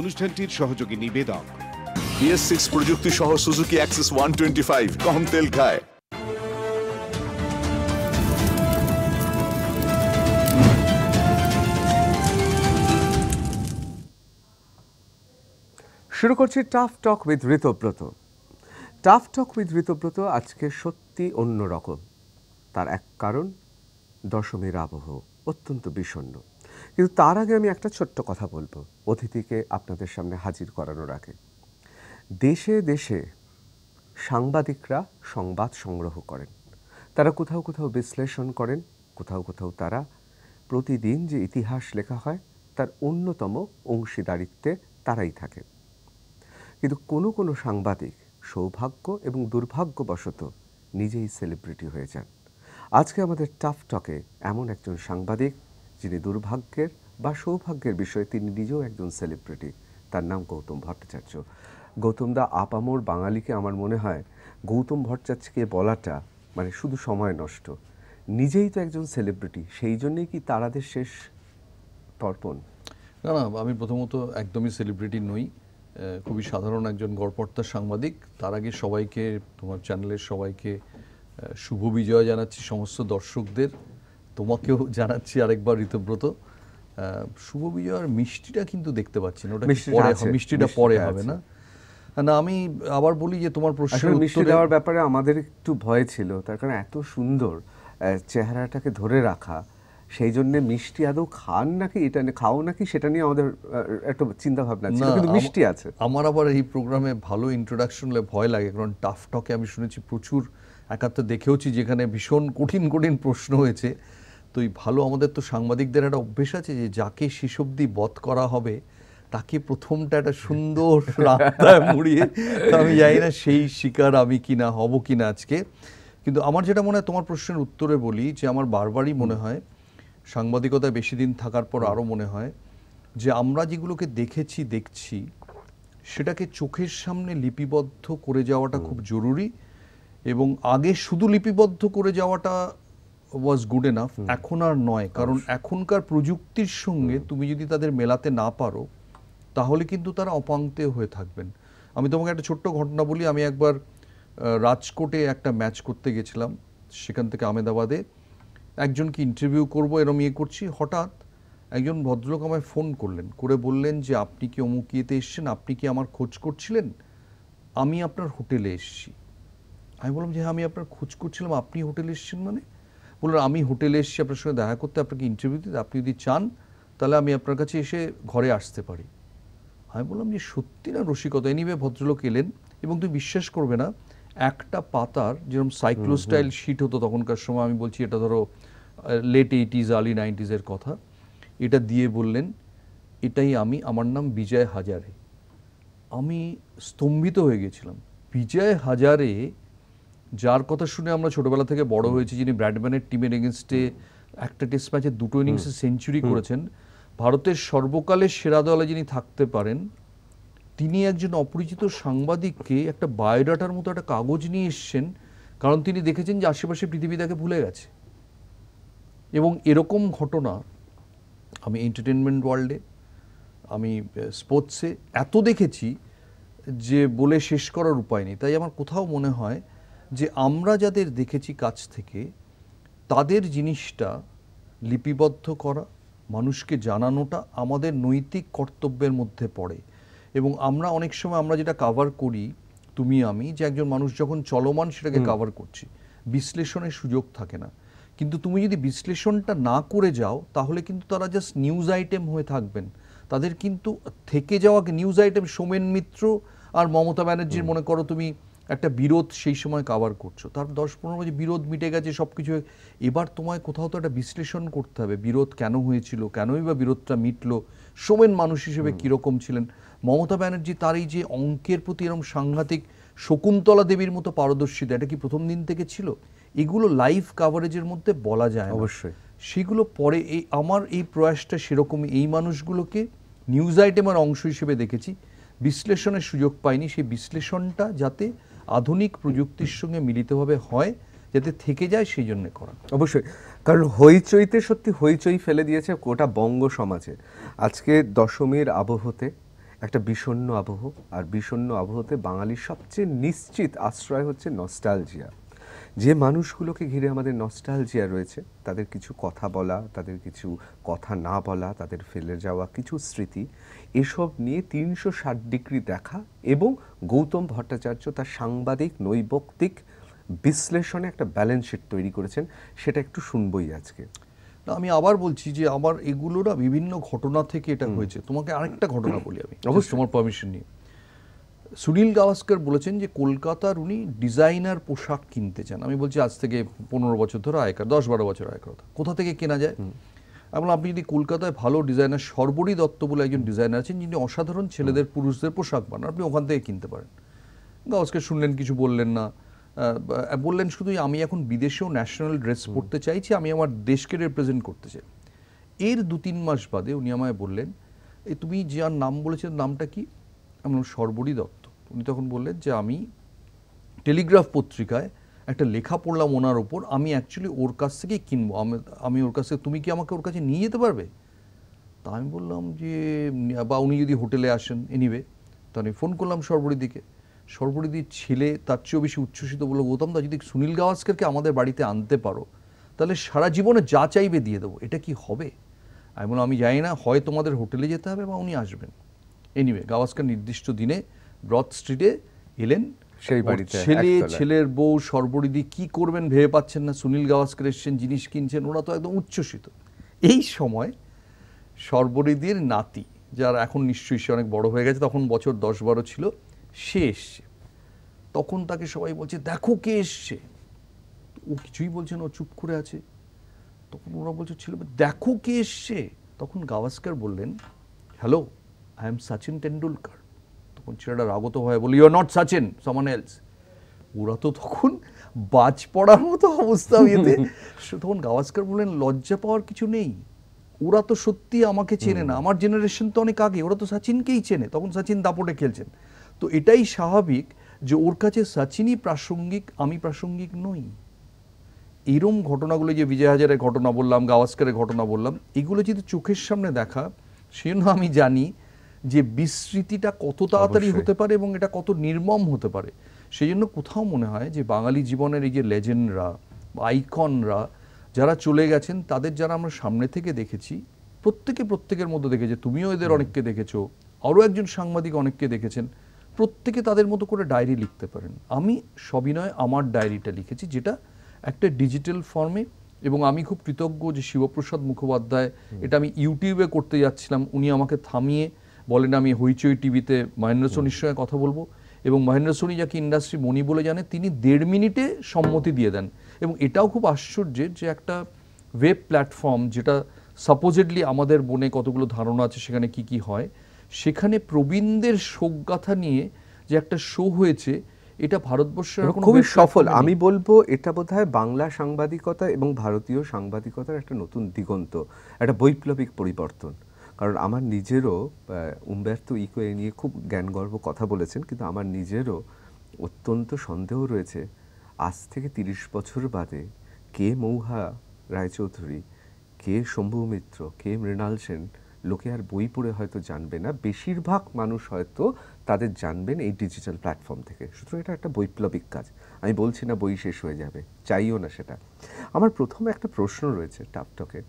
অনুষ্ঠানটির সহযোগী নিবেদক বিএস প্রযুক্তি সহ Suzuki Access one twenty five কম তেল খায় শুরু করছি tough talk with Ritabrata tough talk with Ritabrata আজকে সত্যি অন্যরকম তার এক কারণ দশমীর আবহ অত্যন্ত বিষণ্ণ কিন্তু তার আগে আমি একটা ছোট্ট কথা বলবো অতিথিকে আপনাদের সামনে হাজির করানোর আগে দেশে দেশে সাংবাদিকরা সংবাদ সংগ্রহ করেন তারা কোথাও কোথাও বিশ্লেষণ করেন কোথাও কোথাও তারা প্রতিদিন যে ইতিহাস লেখা হয় তার অন্যতম অংশীদারিত্বে তারাই থাকে কিন্তু কোনো কোনো সাংবাদিক সৌভাগ্য এবং দুর্ভাগ্যবশত নিজেই সেলিব্রিটি হয়ে যান আজকে আমাদের টাফটকে এমন একজন সাংবাদিক যিনি দুর্ভাগ্যের বা সৌভাগ্যের বিষয়ে তিনি নিজেও একজন সেলিব্রিটি তার নাম গৌতম ভট্টাচার্য গৌতম দা আপামোর বাঙালিকে আমার মনে হয় গৌতম ভট্টাচার্যকে বলাটা মানে শুধু সময় নষ্ট নিজেই তো একজন সেলিব্রিটি সেই জন্যেই কি তারাদের শেষ তর্পণ না না আমি প্রথমত একদমই সেলিব্রিটি নই খুবই সাধারণ একজন গড়পর্তা সাংবাদিক তার আগে সবাইকে তোমার চ্যানেলের সবাইকে শুভ বিজয় জানাচ্ছি সমস্ত দর্শকদের তোমাকেও জানাচ্ছি আরেকবার ঋতব্রত শুভ বিজয়ের মিষ্টিটা কিন্তু দেখতে পাচ্ছি না ওটা মিষ্টিটা পরে হবে না না আমি আবার বলি যে তোমার প্রশ্ন মিষ্টি দেওয়ার ব্যাপারে আমাদের একটু ভয় ছিল তার কারণ এত সুন্দর চেহারাটাকে ধরে রাখা সেই জন্য মিষ্টি আদৌ খান নাকি এটা নিয়ে খাও নাকি সেটা নিয়ে আমাদের একটু চিন্তা ভাবনা ছিল কিন্তু মিষ্টি আছে আমার আবার এই প্রোগ্রামে ভালো ইন্ট্রোডাকশন হলে ভয় লাগে কারণ টাফ টকে আমি শুনেছি প্রচুর একাত্তর দেখেওছি যেখানে ভীষণ কঠিন কঠিন প্রশ্ন হয়েছে তো এই ভালো আমাদের তো সাংবাদিকদের একটা অভ্যেস আছে যে যাকে শিশুব্দি বধ করা হবে তাকে প্রথমটা একটা সুন্দর রাস্তায় মুড়িয়ে আমি জানি না সেই শিকার আমি কি না হব কি না আজকে কিন্তু আমার যেটা মনে হয় তোমার প্রশ্নের উত্তরে বলি যে আমার বারবারই মনে হয় সাংবাদিকতায় বেশি দিন থাকার পর আরও মনে হয় যে আমরা যেগুলোকে দেখেছি দেখছি সেটাকে চোখের সামনে লিপিবদ্ধ করে যাওয়াটা খুব জরুরি এবং আগে শুধু লিপিবদ্ধ করে যাওয়াটা ওয়াজ গুড এনাফ এখন আর নয় কারণ এখনকার প্রযুক্তির সঙ্গে তুমি যদি তাদের মেলাতে না পারো তাহলে কিন্তু তারা অপাঙ্ক্তে হয়ে থাকবেন আমি তোমাকে একটা ছোট্ট ঘটনা বলি আমি একবার রাজকোটে একটা ম্যাচ করতে গেছিলাম সেখান থেকে আমেদাবাদে একজনকে ইন্টারভিউ করব এরম ইয়ে করছি হঠাৎ একজন ভদ্রলোক আমায় ফোন করলেন করে বললেন যে আপনি কি অমুক ইয়েতে এসছেন আপনি কি আমার খোঁজ করছিলেন আমি আপনার হোটেলে এসছি আমি বললাম যে হ্যাঁ আমি আপনার খোঁজ করছিলাম আপনি হোটেলে এসছেন মানে বললেন আমি হোটেলে এসেছি আপনার সঙ্গে দেখা করতে আপনাকে ইন্টারভিউ দিতে আপনি যদি চান তাহলে আমি আপনার কাছে এসে ঘরে আসতে পারি আমি বললাম যে ইয়ে, সত্যি না রসিকতা এনিবে ভদ্রলোক এলেন এবং তুমি বিশ্বাস করবে না একটা পাতার যেরকম সাইক্লোস্টাইল শিট হতো তখনকার সময় আমি বলছি এটা ধরো লেট এইটিজ আর্লি নাইনটিজের কথা এটা দিয়ে বললেন এটাই আমি আমার নাম বিজয় হাজারে আমি স্তম্ভিত হয়ে গেছিলাম বিজয় হাজারে যার কথা শুনে আমরা ছোটবেলা থেকে বড় হয়েছি যিনি ব্র্যাডম্যানের টিমের এগেনস্টে একটা টেস্ট ম্যাচে দুটো ইনিংসে সেঞ্চুরি করেছেন ভারতের সর্বকালের সেরা দলে যিনি থাকতে পারেন তিনি একজন অপরিচিত সাংবাদিককে একটা বায়োডাটার মতো একটা কাগজ নিয়ে এসছেন কারণ তিনি দেখেছেন যে আশেপাশে পৃথিবী তাকে ভুলে গেছে এবং এরকম ঘটনা আমি এন্টারটেনমেন্ট ওয়ার্ল্ডে আমি স্পোর্টসে এত দেখেছি যে বলে শেষ করার উপায় নেই তাই আমার কোথাও মনে হয় যে আমরা যাদের দেখেছি কাছ থেকে তাদের জিনিসটা লিপিবদ্ধ করা মানুষকে জানানোটা আমাদের নৈতিক কর্তব্যের মধ্যে পড়ে এবং আমরা অনেক সময় আমরা যেটা কাভার করি তুমি আমি যে একজন মানুষ যখন চলমান সেটাকে কাভার করছি বিশ্লেষণের সুযোগ থাকে না কিন্তু তুমি যদি বিশ্লেষণটা না করে যাও তাহলে কিন্তু তারা জাস্ট নিউজ আইটেম হয়ে থাকবেন তাদের কিন্তু থেকে যাওয়া নিউজ আইটেম সোমেন মিত্র আর মমতা ব্যানার্জির মনে করো তুমি একটা বিরোধ সেই সময় কাভার করছো তার দশ পনেরো বছর বিরোধ মিটে গেছে সব কিছু এবার তোমায় কোথাও তো একটা বিশ্লেষণ করতে হবে বিরোধ কেন হয়েছিল কেনই বা বিরোধটা মিটলো সোমেন মানুষ হিসেবে কীরকম ছিলেন মমতা ব্যানার্জি তার এই যে অঙ্কের প্রতি এরকম সাংঘাতিক শকুন্তলা দেবীর মতো পারদর্শিতা এটা কি প্রথম দিন থেকে ছিল এগুলো লাইভ কাভারেজের মধ্যে বলা যায় অবশ্যই সেগুলো পরে এই আমার এই প্রয়াসটা সেরকম এই মানুষগুলোকে নিউজ আইটেমের অংশ হিসেবে দেখেছি বিশ্লেষণের সুযোগ পাইনি সেই বিশ্লেষণটা যাতে আধুনিক প্রযুক্তির সঙ্গে মিলিতভাবে হয় যাতে থেকে যায় সেই জন্য করা অবশ্যই কারণ হইচইতে সত্যি হইচই ফেলে দিয়েছে গোটা বঙ্গ সমাজে আজকে দশমীর আবহতে একটা বিষণ্ন আবহ আর বিষণ্ন আবহতে বাঙালির সবচেয়ে নিশ্চিত আশ্রয় হচ্ছে নস্টালজিয়া যে মানুষগুলোকে ঘিরে আমাদের নস্টালজিয়া রয়েছে তাদের কিছু কথা বলা তাদের কিছু কথা না বলা তাদের ফেলে যাওয়া কিছু স্মৃতি এসব নিয়ে তিনশো ষাট ডিগ্রি দেখা এবং গৌতম ভট্টাচার্য তার সাংবাদিক নৈবক্তিক বিশ্লেষণে একটা ব্যালেন্স শিট তৈরি করেছেন সেটা একটু শুনবই আজকে না আমি আবার বলছি যে আমার এগুলোরা বিভিন্ন ঘটনা থেকে এটা হয়েছে তোমাকে আরেকটা ঘটনা বলি আমি অবশ্যই তোমার পারমিশন নিয়ে সুনীল গাওয়াস্কর বলেছেন যে কলকাতার উনি ডিজাইনার পোশাক কিনতে চান আমি বলছি আজ থেকে পনেরো বছর ধরে আয়কার দশ বারো বছর আয়কার কথা কোথা থেকে কেনা যায় এবং আপনি যদি কলকাতায় ভালো ডিজাইনার সর্বরী দত্ত বলে একজন ডিজাইনার আছেন যিনি অসাধারণ ছেলেদের পুরুষদের পোশাক বানান আপনি ওখান থেকে কিনতে পারেন গাওয়াস্কর শুনলেন কিছু বললেন না বললেন শুধু আমি এখন বিদেশেও ন্যাশনাল ড্রেস পরতে চাইছি আমি আমার দেশকে রিপ্রেজেন্ট করতে চাই এর দু তিন মাস বাদে উনি আমায় বললেন তুমি যার নাম বলেছেন নামটা কি আমি সর্বরী দত্ত উনি তখন বললেন যে আমি টেলিগ্রাফ পত্রিকায় একটা লেখা পড়লাম ওনার ওপর আমি অ্যাকচুয়ালি ওর কাছ থেকেই কিনবো আমি ওর কাছ থেকে তুমি কি আমাকে ওর কাছে নিয়ে যেতে পারবে তা আমি বললাম যে বা উনি যদি হোটেলে আসেন এনিওয়ে তো আমি ফোন করলাম সর্বরিদিকে সর্বরিদির ছেলে তার চেয়েও বেশি উচ্ছ্বসিত বললো গৌতম দা যদি সুনীল গাওয়াস্কারকে আমাদের বাড়িতে আনতে পারো তাহলে সারা জীবনে যা চাইবে দিয়ে দেবো এটা কি হবে আমি বললাম আমি জানি না হয় তোমাদের হোটেলে যেতে হবে বা উনি আসবেন এনিওয়ে গাওয়াস্কার নির্দিষ্ট দিনে ব্রড স্ট্রিটে এলেন সেই বাড়িতে ছেলে ছেলের বউ সর্বরিদি কি করবেন ভেবে পাচ্ছেন না সুনীল গাওয়াস্কার এসছেন জিনিস কিনছেন ওরা তো একদম উচ্ছ্বসিত এই সময় সর্বরিদির নাতি যার এখন নিশ্চয়ই সে অনেক বড় হয়ে গেছে তখন বছর দশ বারো ছিল সে এসছে তখন তাকে সবাই বলছে দেখো কে এসছে ও কিছুই বলছে না ও চুপ করে আছে তখন ওরা বলছে ছিল দেখো কে এসছে তখন গাওয়াস্কার বললেন hello I am Sachin Tendulkar. তখন ছেলেটা রাগত হয় বলি ইউ নট সাচিন সামান এলস ওরা তো তখন বাজ পড়ার মতো অবস্থা ইয়েতে তখন গাওয়াস্কার বললেন লজ্জা পাওয়ার কিছু নেই ওরা তো সত্যি আমাকে চেনে না আমার জেনারেশন তো অনেক আগে ওরা তো সচিনকেই চেনে তখন সচিন দাপটে খেলছেন তো এটাই স্বাভাবিক যে ওর কাছে সচিনই প্রাসঙ্গিক আমি প্রাসঙ্গিক নই এরম ঘটনাগুলো যে বিজয় হাজারের ঘটনা বললাম গাওয়াস্কারের ঘটনা বললাম এগুলো যদি চোখের সামনে দেখা সেজন্য আমি জানি যে বিস্মৃতিটা কত তাড়াতাড়ি হতে পারে এবং এটা কত নির্মম হতে পারে সেই জন্য কোথাও মনে হয় যে বাঙালি জীবনের এই যে লেজেন্ডরা আইকনরা যারা চলে গেছেন তাদের যারা আমরা সামনে থেকে দেখেছি প্রত্যেকে প্রত্যেকের মধ্যে দেখেছে তুমিও এদের অনেককে দেখেছো আরও একজন সাংবাদিক অনেককে দেখেছেন প্রত্যেকে তাদের মতো করে ডায়েরি লিখতে পারেন আমি সবিনয় আমার ডায়েরিটা লিখেছি যেটা একটা ডিজিটাল ফর্মে এবং আমি খুব কৃতজ্ঞ যে শিবপ্রসাদ মুখোপাধ্যায় এটা আমি ইউটিউবে করতে যাচ্ছিলাম উনি আমাকে থামিয়ে বলেন আমি হইচই টিভিতে মহেন্দ্র সোনির সঙ্গে কথা বলবো এবং মহেন্দ্র সোনি যাকে ইন্ডাস্ট্রি মণি বলে জানে তিনি দেড় মিনিটে সম্মতি দিয়ে দেন এবং এটাও খুব আশ্চর্যের যে একটা ওয়েব প্ল্যাটফর্ম যেটা সাপোজেডলি আমাদের বনে কতগুলো ধারণা আছে সেখানে কি কি হয় সেখানে প্রবীণদের শোকগাথা নিয়ে যে একটা শো হয়েছে এটা ভারতবর্ষের খুবই সফল আমি বলবো এটা বোধ বাংলা সাংবাদিকতা এবং ভারতীয় সাংবাদিকতার একটা নতুন দিগন্ত একটা বৈপ্লবিক পরিবর্তন কারণ আমার নিজেরও উম্বের্তো ইকো এ নিয়ে খুব জ্ঞানগর্ব কথা বলেছেন কিন্তু আমার নিজেরও অত্যন্ত সন্দেহ রয়েছে আজ থেকে তিরিশ বছর বাদে কে মৌহা রায়চৌধুরী কে শম্ভু মিত্র কে মৃণাল সেন লোকে আর বই পড়ে হয়তো জানবে না বেশিরভাগ মানুষ হয়তো তাদের জানবেন এই ডিজিটাল প্ল্যাটফর্ম থেকে সুতরাং এটা একটা বৈপ্লবিক কাজ আমি বলছি না বই শেষ হয়ে যাবে চাইও না সেটা আমার প্রথম একটা প্রশ্ন রয়েছে টাপটকে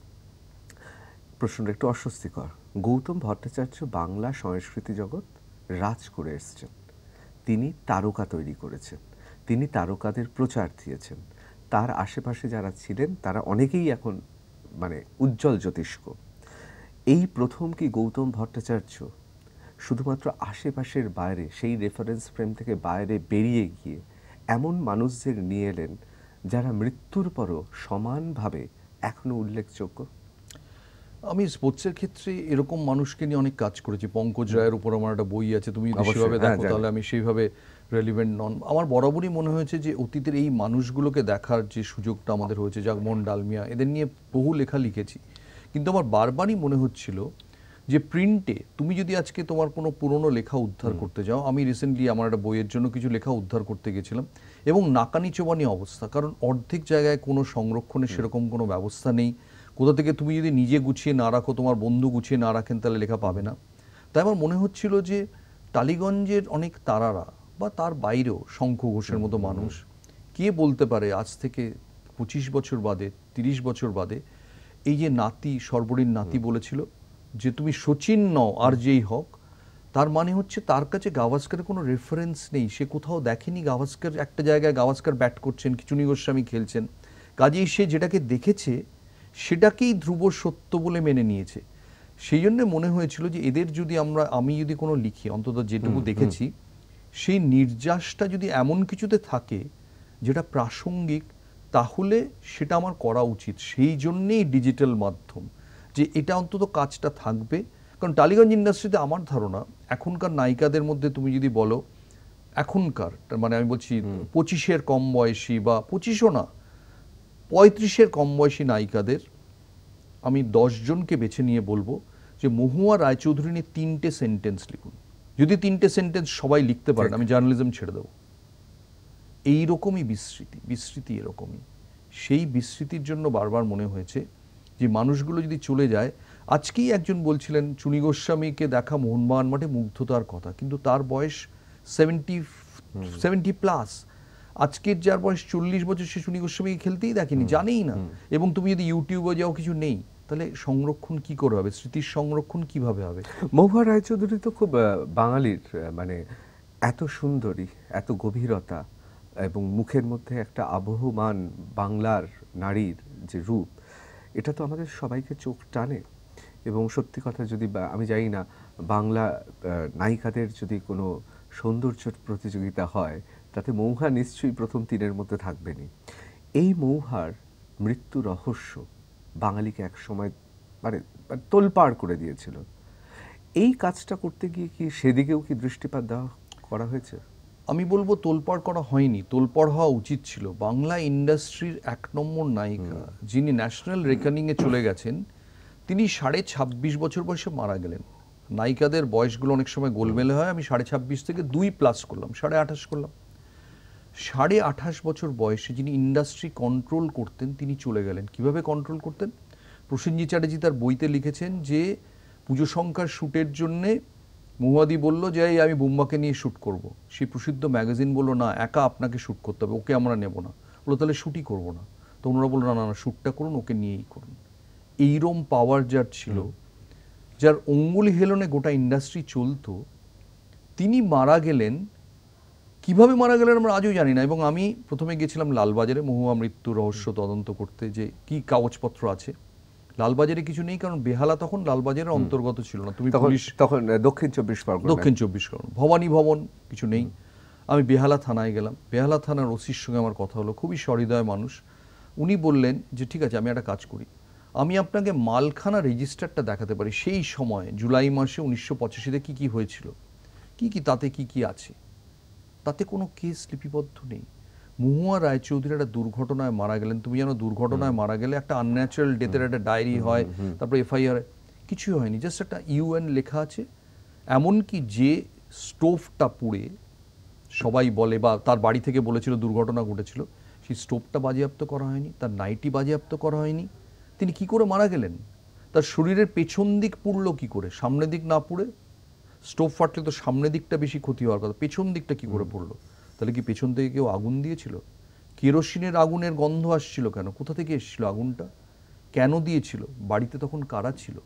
প্রশ্নটা একটু অস্বস্তিকর গৌতম ভট্টাচার্য বাংলা সংস্কৃতি জগৎ রাজ করে এসছেন তিনি তারকা তৈরি করেছেন তিনি তারকাদের প্রচার দিয়েছেন তার আশেপাশে যারা ছিলেন তারা অনেকেই এখন মানে উজ্জ্বল জ্যোতিষ্ক এই প্রথম কি গৌতম ভট্টাচার্য শুধুমাত্র আশেপাশের বাইরে সেই রেফারেন্স ফ্রেম থেকে বাইরে বেরিয়ে গিয়ে এমন মানুষদের নিয়ে এলেন যারা মৃত্যুর পরও সমানভাবে এখনও উল্লেখযোগ্য আমি স্পোর্টসের ক্ষেত্রে এরকম মানুষকে নিয়ে অনেক কাজ করেছি পঙ্কজ রায়ের উপর আমার একটা বই আছে তুমি সেভাবে হ্যাঁ, দেখো তাহলে আমি সেইভাবে রেলিভেন্ট নন আমার বরাবরই মনে হয়েছে যে অতীতের এই মানুষগুলোকে দেখার যে সুযোগটা আমাদের হয়েছে জাগমন ডালমিয়া এদের নিয়ে বহু লেখা লিখেছি কিন্তু আমার বারবারই মনে হচ্ছিল যে প্রিন্টে তুমি যদি আজকে তোমার কোনো পুরনো লেখা উদ্ধার করতে যাও আমি রিসেন্টলি আমার একটা বইয়ের জন্য কিছু লেখা উদ্ধার করতে গেছিলাম এবং নাকানি চোবানি অবস্থা কারণ অর্ধেক জায়গায় কোনো সংরক্ষণের সেরকম কোনো ব্যবস্থা নেই কোথা থেকে তুমি যদি নিজে গুছিয়ে না রাখো তোমার বন্ধু গুছিয়ে না রাখেন তাহলে লেখা পাবে না তাই আমার মনে হচ্ছিল যে টালিগঞ্জের অনেক তারারা বা তার বাইরেও শঙ্খ ঘোষের মতো মানুষ কে বলতে পারে আজ থেকে পঁচিশ বছর বাদে তিরিশ বছর বাদে এই যে নাতি সর্বরীণ নাতি বলেছিল যে তুমি সচিন নও আর যেই হোক তার মানে হচ্ছে তার কাছে গাভাস্কারের কোনো রেফারেন্স নেই সে কোথাও দেখেনি গাভাস্কার একটা জায়গায় গাভাস্কার ব্যাট করছেন কিচুনি গোস্বামী খেলছেন কাজেই সে যেটাকে দেখেছে সেটাকেই ধ্রুব সত্য বলে মেনে নিয়েছে সেই জন্য মনে হয়েছিল যে এদের যদি আমরা আমি যদি কোনো লিখি অন্তত যেটুকু দেখেছি সেই নির্যাসটা যদি এমন কিছুতে থাকে যেটা প্রাসঙ্গিক তাহলে সেটা আমার করা উচিত সেই জন্যেই ডিজিটাল মাধ্যম যে এটা অন্তত কাজটা থাকবে কারণ টালিগঞ্জ ইন্ডাস্ট্রিতে আমার ধারণা এখনকার নায়িকাদের মধ্যে তুমি যদি বলো এখনকার মানে আমি বলছি পঁচিশের কম বয়সী বা পঁচিশও না পঁয়ত্রিশের কম বয়সী নায়িকাদের আমি দশজনকে বেছে নিয়ে বলবো যে মহুয়া রায়চৌধুরী নিয়ে তিনটে সেন্টেন্স লিখুন যদি তিনটে সেন্টেন্স সবাই লিখতে পারেন আমি জার্নালিজম ছেড়ে দেবো এইরকমই বিস্মৃতি বিস্মৃতি এরকমই সেই বিস্মৃতির জন্য বারবার মনে হয়েছে যে মানুষগুলো যদি চলে যায় আজকেই একজন বলছিলেন চুনি গোস্বামীকে দেখা মোহনবাহান মাঠে মুগ্ধতার কথা কিন্তু তার বয়স সেভেন্টি সেভেন্টি প্লাস আজকের যার বয়স চল্লিশ বছর সে সুনি গোস্বামীকে খেলতেই দেখেনি জানেই না এবং তুমি যদি ইউটিউবে যাও কিছু নেই তাহলে সংরক্ষণ কি করে হবে স্মৃতির সংরক্ষণ কিভাবে হবে মহুয়া রায়চৌধুরী তো খুব বাঙালির মানে এত সুন্দরী এত গভীরতা এবং মুখের মধ্যে একটা আবহমান বাংলার নারীর যে রূপ এটা তো আমাদের সবাইকে চোখ টানে এবং সত্যি কথা যদি আমি জানি না বাংলা নায়িকাদের যদি কোনো সৌন্দর্য প্রতিযোগিতা হয় তাতে মৌহা নিশ্চয়ই প্রথম তিনের মধ্যে থাকবেনি এই মৌহার মৃত্যু রহস্য বাঙালিকে এক সময় মানে, মানে তোলপাড় করে দিয়েছিল এই কাজটা করতে গিয়ে কি সেদিকেও কি দৃষ্টিপাত দেওয়া করা হয়েছে আমি বলবো তোলপাড় করা হয়নি তোলপাড় হওয়া উচিত ছিল বাংলা ইন্ডাস্ট্রির এক নম্বর নায়িকা যিনি ন্যাশনাল রেকর্নিংয়ে চলে গেছেন তিনি সাড়ে ছাব্বিশ বছর বয়সে মারা গেলেন নায়িকাদের বয়সগুলো অনেক সময় গোলমেলে হয় আমি সাড়ে ছাব্বিশ থেকে দুই প্লাস করলাম সাড়ে আঠাশ করলাম সাড়ে আঠাশ বছর বয়সে যিনি ইন্ডাস্ট্রি কন্ট্রোল করতেন তিনি চলে গেলেন কিভাবে কন্ট্রোল করতেন প্রসেনজিৎ চ্যাটার্জি তার বইতে লিখেছেন যে পুজো সংখ্যার শ্যুটের জন্যে মহুয়াদি বলল যে আমি বোম্বাকে নিয়ে শ্যুট করব। সেই প্রসিদ্ধ ম্যাগাজিন বললো না একা আপনাকে শ্যুট করতে হবে ওকে আমরা নেব না বললো তাহলে শ্যুটই করবো না তো ওনারা বললো না না শ্যুটটা করুন ওকে নিয়েই করুন এইরম পাওয়ার যার ছিল যার অঙ্গুলি হেলনে গোটা ইন্ডাস্ট্রি চলতো তিনি মারা গেলেন কিভাবে মারা গেলেন আমরা আজও জানি না এবং আমি প্রথমে গিয়েছিলাম লালবাজারে মহুয়া মৃত্যু রহস্য তদন্ত করতে যে কি কাগজপত্র আছে লালবাজারে কিছু নেই কারণ বেহালা তখন লালবাজারের অন্তর্গত ছিল না তুমি তখন দক্ষিণ চব্বিশ পরগনা দক্ষিণ চব্বিশ পরগনা ভবানী ভবন কিছু নেই আমি বেহালা থানায় গেলাম বেহালা থানার ওসির সঙ্গে আমার কথা হলো খুবই সহৃদয় মানুষ উনি বললেন যে ঠিক আছে আমি একটা কাজ করি আমি আপনাকে মালখানা রেজিস্টারটা দেখাতে পারি সেই সময় জুলাই মাসে উনিশশো পঁচাশিতে কী কী হয়েছিল কি কি তাতে কি কি আছে তাতে কোনো কেস লিপিবদ্ধ নেই মহুয়া রায়চৌধুরী একটা দুর্ঘটনায় মারা গেলেন তুমি জানো দুর্ঘটনায় মারা গেলে একটা আনন্যাচারাল ডেথের একটা ডায়েরি হয় তারপর এফআইআর কিছুই হয়নি জাস্ট একটা ইউএন লেখা আছে এমনকি যে স্টোভটা পুড়ে সবাই বলে বা তার বাড়ি থেকে বলেছিল দুর্ঘটনা ঘটেছিল সেই স্টোভটা বাজেয়াপ্ত করা হয়নি তার নাইটি বাজেয়াপ্ত করা হয়নি তিনি কি করে মারা গেলেন তার শরীরের পেছন দিক পুড়ল কি করে সামনের দিক না পুড়ে স্টোভ ফাটলে তো সামনের দিকটা বেশি ক্ষতি হওয়ার কথা পেছন দিকটা কি করে পড়লো তাহলে কি পেছন থেকে কেউ আগুন দিয়েছিল কেরোসিনের আগুনের গন্ধ আসছিল কেন কোথা থেকে এসেছিল আগুনটা কেন দিয়েছিল বাড়িতে তখন কারা ছিল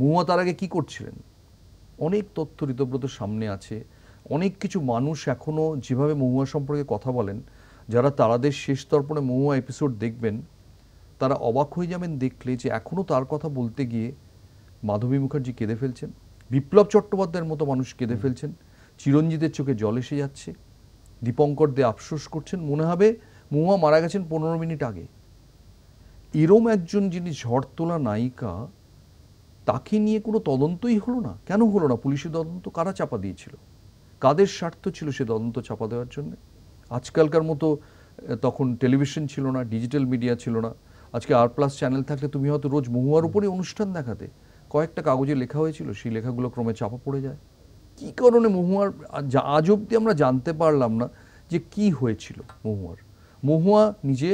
মহুয়া তার আগে কী করছিলেন অনেক তথ্য ঋতব্রত সামনে আছে অনেক কিছু মানুষ এখনও যেভাবে মহুয়া সম্পর্কে কথা বলেন যারা তারাদের শেষ তর্পণে মহুয়া এপিসোড দেখবেন তারা অবাক হয়ে যাবেন দেখলে যে এখনও তার কথা বলতে গিয়ে মাধবী মুখার্জি কেঁদে ফেলছেন বিপ্লব চট্টোপাধ্যায়ের মতো মানুষ কেঁদে ফেলছেন চিরঞ্জিতের চোখে জল এসে যাচ্ছে দীপঙ্কর দে আফসোস করছেন মনে হবে মহুয়া মারা গেছেন পনেরো মিনিট আগে এরম একজন যিনি ঝড় তোলা নায়িকা তাকে নিয়ে কোনো তদন্তই হলো না কেন হলো না পুলিশের তদন্ত কারা চাপা দিয়েছিল কাদের স্বার্থ ছিল সে তদন্ত চাপা দেওয়ার জন্য আজকালকার মতো তখন টেলিভিশন ছিল না ডিজিটাল মিডিয়া ছিল না আজকে আর প্লাস চ্যানেল থাকলে তুমি হয়তো রোজ মহুয়ার উপরে অনুষ্ঠান দেখাতে কয়েকটা কাগজে লেখা হয়েছিল সেই লেখাগুলো ক্রমে চাপা পড়ে যায় কি কারণে মহুয়ার আজ অব্দি আমরা জানতে পারলাম না যে কি হয়েছিল মহুয়ার মহুয়া নিজে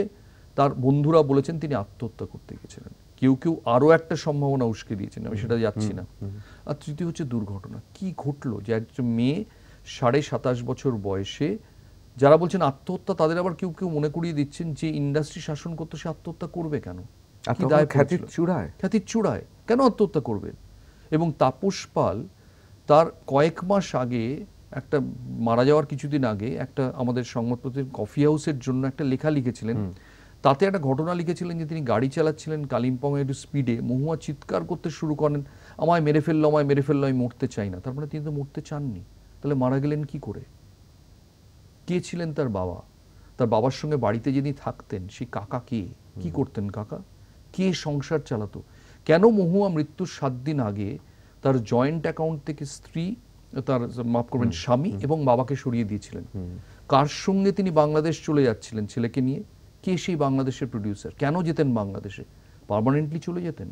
তার বন্ধুরা বলেছেন তিনি আত্মহত্যা করতে গেছিলেন কেউ কেউ আরও একটা সম্ভাবনা উস্কে দিয়েছেন আমি সেটা যাচ্ছি না আর তৃতীয় হচ্ছে দুর্ঘটনা কি ঘটলো যে একজন মেয়ে সাড়ে সাতাশ বছর বয়সে যারা বলছেন আত্মহত্যা তাদের আবার কেউ কেউ মনে করিয়ে দিচ্ছেন যে ইন্ডাস্ট্রি শাসন করতে সে আত্মহত্যা করবে কেন কি কেন আত্মহত্যা করবেন এবং তাপস পাল তার কয়েক মাস আগে একটা মারা যাওয়ার কিছুদিন আগে একটা আমাদের সংবাদপত্রের কফি হাউসের জন্য একটা লেখা লিখেছিলেন তাতে একটা ঘটনা লিখেছিলেন যে তিনি গাড়ি চালাচ্ছিলেন একটু স্পিডে মহুয়া চিৎকার করতে শুরু করেন আমায় মেরে ফেললো আমায় মেরে ফেললো আমি মরতে চাই না তারপরে মানে তিনি তো মরতে চাননি তাহলে মারা গেলেন কি করে কে ছিলেন তার বাবা তার বাবার সঙ্গে বাড়িতে যিনি থাকতেন সেই কাকা কে কি করতেন কাকা কে সংসার চালাতো কেন মহুয়া মৃত্যুর সাত দিন আগে তার জয়েন্ট অ্যাকাউন্ট থেকে স্ত্রী তার মাফ করবেন স্বামী এবং বাবাকে সরিয়ে দিয়েছিলেন কার সঙ্গে তিনি বাংলাদেশ চলে যাচ্ছিলেন ছেলেকে নিয়ে কে সেই বাংলাদেশের প্রডিউসার কেন যেতেন বাংলাদেশে পারমানেন্টলি চলে যেতেন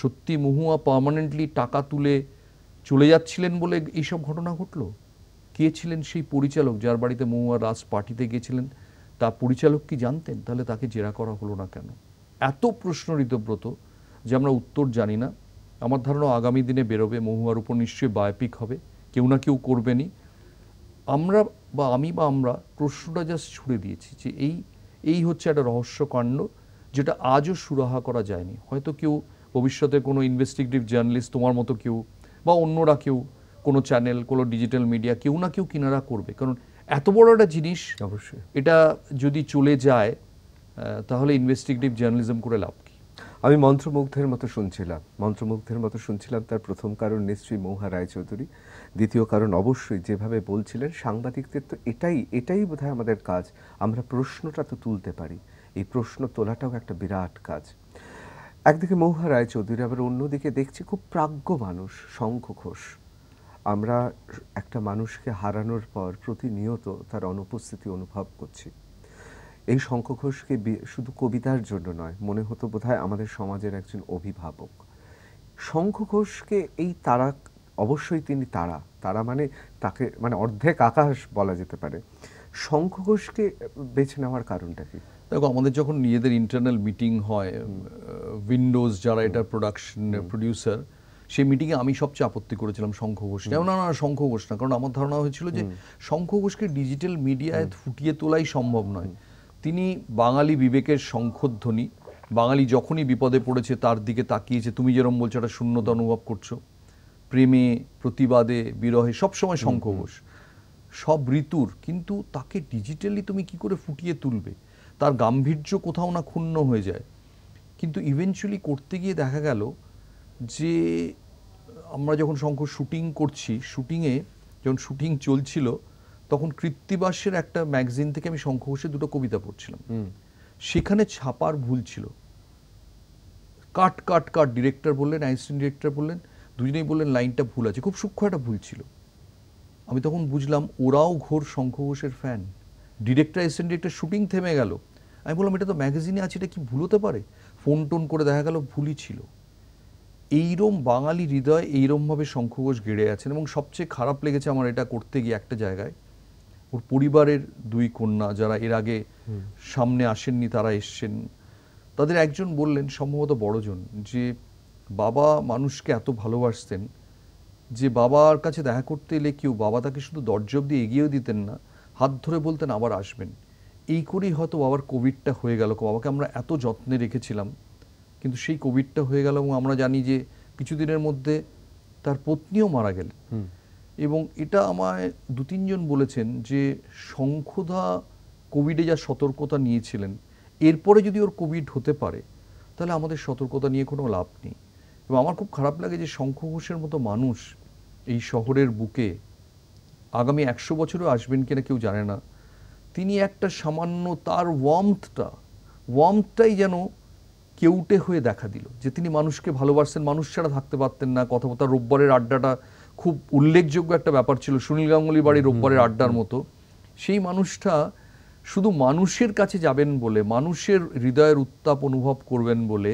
সত্যি মহুয়া পারমানেন্টলি টাকা তুলে চলে যাচ্ছিলেন বলে এইসব ঘটনা ঘটলো কে ছিলেন সেই পরিচালক যার বাড়িতে মহুয়া রাস পার্টিতে গেছিলেন তা পরিচালক কি জানতেন তাহলে তাকে জেরা করা হলো না কেন এত প্রশ্ন ঋতব্রত যে আমরা উত্তর জানি না আমার ধারণা আগামী দিনে বেরোবে মহুয়ার উপর নিশ্চয়ই বায়োপিক হবে কেউ না কেউ করবেনি আমরা বা আমি বা আমরা প্রশ্নটা জাস্ট ছুড়ে দিয়েছি যে এই এই হচ্ছে একটা রহস্যকাণ্ড যেটা আজও সুরাহা করা যায়নি হয়তো কেউ ভবিষ্যতে কোনো ইনভেস্টিগেটিভ জার্নালিস্ট তোমার মতো কেউ বা অন্যরা কেউ কোনো চ্যানেল কোনো ডিজিটাল মিডিয়া কেউ না কেউ কিনারা করবে কারণ এত বড় একটা জিনিস অবশ্যই এটা যদি চলে যায় তাহলে ইনভেস্টিগেটিভ জার্নালিজম করে লাভ কি আমি মন্ত্রমুগ্ধের মতো শুনছিলাম মন্ত্রমুগ্ধের মতো শুনছিলাম তার প্রথম কারণ নিশ্চয়ই মৌহা রায়চৌধুরী দ্বিতীয় কারণ অবশ্যই যেভাবে বলছিলেন সাংবাদিকদের তো এটাই এটাই বোধ আমাদের কাজ আমরা প্রশ্নটা তো তুলতে পারি এই প্রশ্ন তোলাটাও একটা বিরাট কাজ একদিকে মৌহা রায়চৌধুরী আবার অন্যদিকে দেখছি খুব প্রাজ্ঞ মানুষ শঙ্খ ঘোষ আমরা একটা মানুষকে হারানোর পর প্রতিনিয়ত তার অনুপস্থিতি অনুভব করছি এই শঙ্খ ঘোষকে শুধু কবিতার জন্য নয় মনে হতো বোধহয় আমাদের সমাজের একজন অভিভাবক শঙ্খ ঘোষকে এই তারা অবশ্যই তিনি তারা তারা মানে তাকে মানে অর্ধেক আকাশ বলা যেতে পারে শঙ্খ ঘোষকে বেছে নেওয়ার কারণটা কি দেখো আমাদের যখন নিজেদের ইন্টারনাল মিটিং হয় উইন্ডোজ যারা এটা প্রোডাকশন প্রডিউসার সেই মিটিংয়ে আমি সবচেয়ে আপত্তি করেছিলাম শঙ্খ ঘোষ না না না শঙ্খ ঘোষ না কারণ আমার ধারণা হয়েছিল যে শঙ্খ ঘোষকে ডিজিটাল মিডিয়ায় ফুটিয়ে তোলাই সম্ভব নয় তিনি বাঙালি বিবেকের শঙ্খধ্বনি বাঙালি যখনই বিপদে পড়েছে তার দিকে তাকিয়েছে তুমি যেরম বলছো একটা শূন্যতা অনুভব করছো প্রেমে প্রতিবাদে বিরহে সবসময় শঙ্খ ঘোষ সব ঋতুর কিন্তু তাকে ডিজিটালি তুমি কি করে ফুটিয়ে তুলবে তার গাম্ভীর্য কোথাও না ক্ষুণ্ণ হয়ে যায় কিন্তু ইভেনচুয়ালি করতে গিয়ে দেখা গেল যে আমরা যখন শঙ্খ শুটিং করছি শুটিংয়ে যখন শুটিং চলছিল তখন কৃত্তিবাসের একটা ম্যাগাজিন থেকে আমি শঙ্খঘোষের দুটো কবিতা পড়ছিলাম সেখানে ছাপার ভুল ছিল কাট কাট কাট ডিরেক্টর বললেন অ্যাসিস্ট্যান্ট ডিরেক্টর বললেন দুজনেই বললেন লাইনটা ভুল আছে খুব সূক্ষ্ম একটা ভুল ছিল আমি তখন বুঝলাম ওরাও ঘোর শঙ্খঘোষের fan director assistant director shooting থেমে গেল আমি বললাম এটা তো ম্যাগাজিনে আছে এটা কি ভুল হতে পারে ফোন টোন করে দেখা গেল ভুলই ছিল এইরম বাঙালি হৃদয় এইরমভাবে শঙ্খঘোষ গেড়ে আছেন এবং সবচেয়ে খারাপ লেগেছে আমার এটা করতে গিয়ে একটা জায়গায় ওর পরিবারের দুই কন্যা যারা এর আগে সামনে আসেননি তারা এসছেন তাদের একজন বললেন সম্ভবত বড়জন যে বাবা মানুষকে এত ভালোবাসতেন যে বাবার কাছে দেখা করতে এলে কেউ বাবা তাকে শুধু দরজা অব্দি এগিয়েও দিতেন না হাত ধরে বলতেন আবার আসবেন এই করেই হয়তো বাবার কোভিডটা হয়ে গেল বাবাকে আমরা এত যত্নে রেখেছিলাম কিন্তু সেই কোভিডটা হয়ে গেল এবং আমরা জানি যে কিছুদিনের মধ্যে তার পত্নীও মারা গেলেন এবং এটা আমায় দু তিনজন বলেছেন যে শঙ্খধা কোভিডে যা সতর্কতা নিয়েছিলেন এরপরে যদি ওর কোভিড হতে পারে তাহলে আমাদের সতর্কতা নিয়ে কোনো লাভ নেই এবং আমার খুব খারাপ লাগে যে শঙ্খ ঘোষের মতো মানুষ এই শহরের বুকে আগামী একশো বছরও আসবেন কিনা কেউ জানে না তিনি একটা সামান্য তার ওয়ার্মথটা ওয়ার্মথটাই যেন কেউটে হয়ে দেখা দিল যে তিনি মানুষকে ভালোবাসতেন মানুষ ছাড়া থাকতে পারতেন না কথা রোববারের আড্ডাটা খুব উল্লেখযোগ্য একটা ব্যাপার ছিল সুনীল গাঙ্গুলি বাড়ি রোববারের আড্ডার মতো সেই মানুষটা শুধু মানুষের কাছে যাবেন বলে মানুষের হৃদয়ের উত্তাপ অনুভব করবেন বলে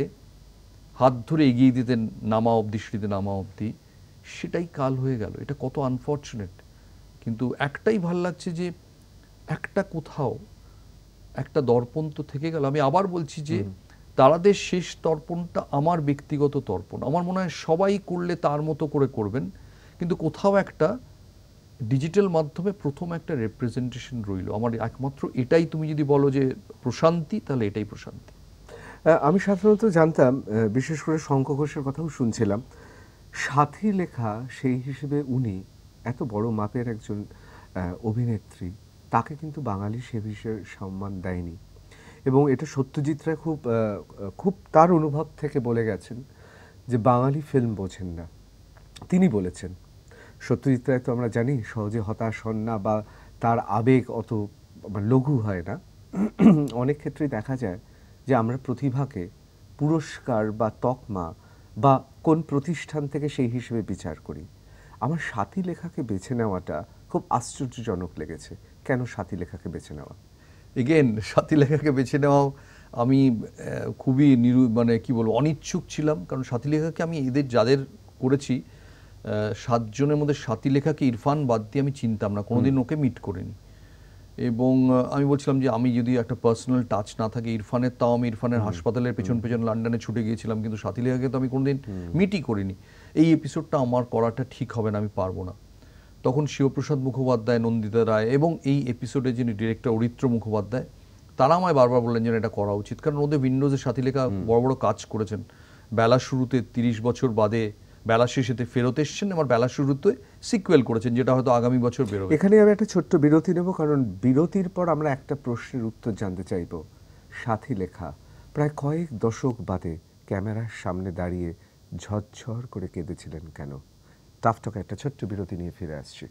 হাত ধরে এগিয়ে দিতেন নামা অবধি শ্রীতে নামা অবধি সেটাই কাল হয়ে গেল এটা কত আনফর্চুনেট কিন্তু একটাই ভাল লাগছে যে একটা কোথাও একটা দর্পণ তো থেকে গেল আমি আবার বলছি যে তারাদের শেষ তর্পণটা আমার ব্যক্তিগত তর্পণ আমার মনে হয় সবাই করলে তার মতো করে করবেন কিন্তু কোথাও একটা ডিজিটাল মাধ্যমে প্রথম একটা রেপ্রেজেন্টেশন রইল আমার একমাত্র এটাই তুমি যদি বলো যে প্রশান্তি তাহলে এটাই প্রশান্তি আমি সাধারণত জানতাম বিশেষ করে শঙ্খ ঘোষের কথাও শুনছিলাম সাথী লেখা সেই হিসেবে উনি এত বড় মাপের একজন অভিনেত্রী তাকে কিন্তু বাঙালি সে বিষয়ে সম্মান দেয়নি এবং এটা সত্যজিৎ রায় খুব খুব তার অনুভব থেকে বলে গেছেন যে বাঙালি ফিল্ম বোঝেন না তিনি বলেছেন সত্যজিৎ রায় তো আমরা জানি সহজে হতাশ হন না বা তার আবেগ অত লঘু হয় না অনেক ক্ষেত্রে দেখা যায় যে আমরা প্রতিভাকে পুরস্কার বা তকমা বা কোন প্রতিষ্ঠান থেকে সেই হিসেবে বিচার করি আমার সাথী লেখাকে বেছে নেওয়াটা খুব আশ্চর্যজনক লেগেছে কেন সাথী লেখাকে বেছে নেওয়া এগেন সাথী লেখাকে বেছে নেওয়াও আমি খুবই নিরু মানে কি বলবো অনিচ্ছুক ছিলাম কারণ সাথী লেখাকে আমি এদের যাদের করেছি সাতজনের মধ্যে সাতী লেখাকে ইরফান বাদ দিয়ে আমি চিনতাম না কোনোদিন ওকে মিট করিনি এবং আমি বলছিলাম যে আমি যদি একটা পার্সোনাল টাচ না থাকে ইরফানের তাও আমি ইরফানের হাসপাতালের পেছন পেছন লন্ডনে ছুটে গিয়েছিলাম কিন্তু সাথী লেখাকে তো আমি কোনোদিন মিটই করিনি এই এপিসোডটা আমার করাটা ঠিক হবে না আমি পারবো না তখন শিবপ্রসাদ মুখোপাধ্যায় নন্দিতা রায় এবং এই এপিসোডে যিনি ডিরেক্টর অরিত্র মুখোপাধ্যায় তারা আমায় বারবার বললেন যে এটা করা উচিত কারণ ওদের উইন্ডোজের সাথী লেখা বড় বড় কাজ করেছেন বেলা শুরুতে তিরিশ বছর বাদে বেলা শেষেতে ফেরত এসছেন আবার বেলা শুরুতে সিকুয়েল করেছেন যেটা হয়তো আগামী বছর বেরোবে এখানে আমি একটা ছোট্ট বিরতি নেব কারণ বিরতির পর আমরা একটা প্রশ্নের উত্তর জানতে চাইব সাথী লেখা প্রায় কয়েক দশক বাদে ক্যামেরার সামনে দাঁড়িয়ে ঝরঝর করে কেঁদেছিলেন কেন টাফটক একটা ছোট্ট বিরতি নিয়ে ফিরে আসছি